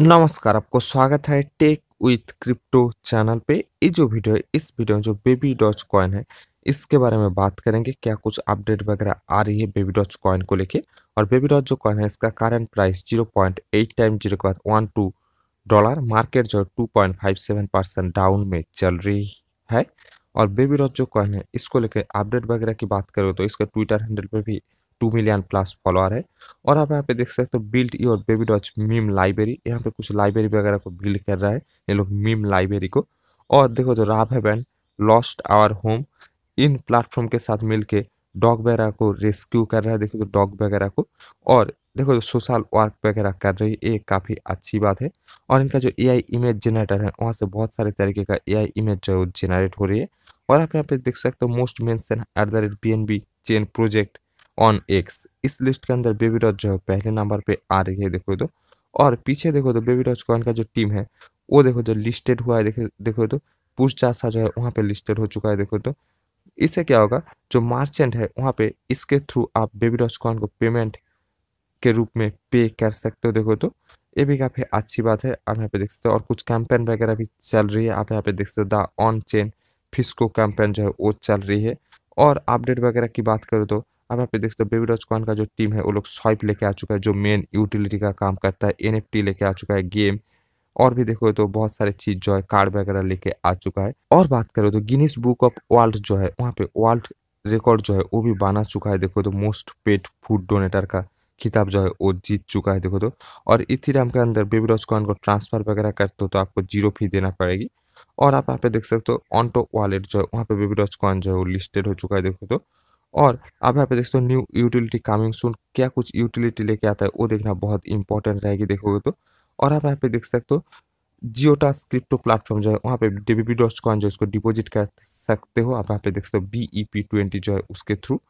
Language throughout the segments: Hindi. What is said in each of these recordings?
नमस्कार आपको स्वागत है टेक विथ क्रिप्टो चैनल पे ये जो वीडियो है इस वीडियो में जो बेबी डॉच कॉइन है इसके बारे में बात करेंगे क्या कुछ अपडेट वगैरह आ रही है बेबी डॉच कॉइन को लेके और बेबी डॉच जो कॉइन है इसका करंट प्राइस 0.8 टाइम जीरो के बाद वन टू डॉलर मार्केट जो है टू परसेंट डाउन में चल रही है और बेबी डॉच जो कॉइन है इसको लेकर अपडेट वगैरह की बात करें तो इसका ट्विटर हैंडल पर भी टू मिलियन प्लस फॉलोअर है और आप यहाँ पे देख सकते हो build your baby doge meme library यहाँ पे कुछ लाइब्रेरी वगैरह को बिल्ड कर रहा है ये लोग मीम लाइब्रेरी को और देखो जो राब है band lost our home in platform के साथ मिलके डॉग वगैरह को रेस्क्यू कर रहा है देखो तो डॉग वगैरह को और देखो जो सोशल वर्क वगैरह कर रही है ये काफ़ी अच्छी बात है और इनका जो एआई इमेज जनरेटर है वहाँ से बहुत सारे तरीके का एआई इमेज जो जनरेट हो रही है और आप यहाँ पे देख सकते हो most mention at the rate B chain project on X इस लिस्ट के अंदर बेबी डॉच जो है पहले नंबर पे आ रही है देखो तो और पीछे देखो तो बेबी डॉच कॉइन का जो टीम है वो देखो तो लिस्टेड हुआ है देखो देखो तो पुष्ट चासा जो है वहाँ पे लिस्टेड हो चुका है देखो तो इससे क्या होगा जो मार्चेंट है वहाँ पे इसके थ्रू आप बेबी डॉच कॉइन को पेमेंट के रूप में पे कर सकते हो देखो तो ये भी काफ़ी अच्छी बात है आप यहाँ पे देख सकते हो और कुछ कैंपेन वगैरह भी चल रही है आप यहाँ पे देख सकते हो द ऑन चेन फिस्को कैंपेन जो है वो चल रही है और अपडेट वगैरह की बात करो तो आप यहाँ पे देख सकते हो बेबी डॉज कॉन का जो टीम है वो लोग स्वाइप लेके आ चुका है जो मेन यूटिलिटी का काम करता है एन लेके आ चुका है गेम और भी देखो तो बहुत सारे चीज जो है कार्ड वगैरह लेके आ चुका है और बात करो तो गिनीस बुक ऑफ वर्ल्ड जो है वहाँ पे वर्ल्ड रिकॉर्ड जो है वो भी बना चुका है देखो तो मोस्ट पेड फूड डोनेटर का खिताब जो है वो जीत चुका है देखो तो और इथिराम के अंदर बेबी डॉज कॉन को ट्रांसफर वगैरह करते हो तो आपको जीरो फी देना पड़ेगी और आप यहाँ पे देख सकते हो ऑनटो वॉलेट जो है वहाँ पे बेबी डॉच कॉइन जो है वो लिस्टेड हो चुका है देखो तो और आप यहाँ पे सकते हो न्यू यूटिलिटी कमिंग सून क्या कुछ यूटिलिटी लेके आता है वो देखना बहुत इंपॉर्टेंट रहेगी देखोगे तो और आप यहाँ पे देख सकते हो जियोटा क्रिप्टो प्लेटफॉर्म जो है वहाँ पे डीबीबी डॉट कॉइन जो है इसको डिपोजिट कर सकते हो आप यहाँ पे देख सकते हो बी ई पी ट्वेंटी जो है उसके थ्रू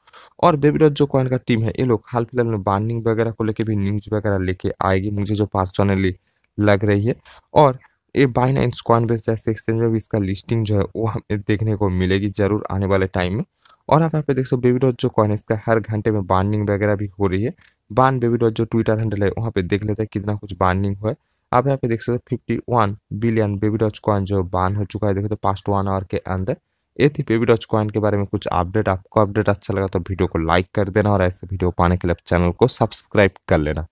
और बेबी डॉट जो कॉइन का टीम है ये लोग हाल फिलहाल में बार्निंग वगैरह को लेके भी न्यूज़ वगैरह लेके आएगी मुझे जो पर्सनली लग रही है और ये बाइनाइंस कॉइन जैसे एक्सचेंज में भी इसका लिस्टिंग जो है वो हमें देखने को मिलेगी जरूर आने वाले टाइम में और आप यहाँ पे देख सकते हो बेबी डॉट जो कॉइन है इसका हर घंटे में बार्निंग वगैरह भी हो रही है बान बेबी डॉट जो ट्विटर हैंडल है वहाँ पे देख लेते हैं कितना कुछ बार्निंग हुआ है आप यहाँ पे देख सकते हो fifty one billion baby dot coin जो बान हो चुका है देखो तो पास्ट वन आवर के अंदर ये थी बेबी डॉट कॉइन के बारे में कुछ अपडेट आपको अपडेट अच्छा लगा तो वीडियो को लाइक कर देना और ऐसे वीडियो पाने के लिए चैनल को सब्सक्राइब कर लेना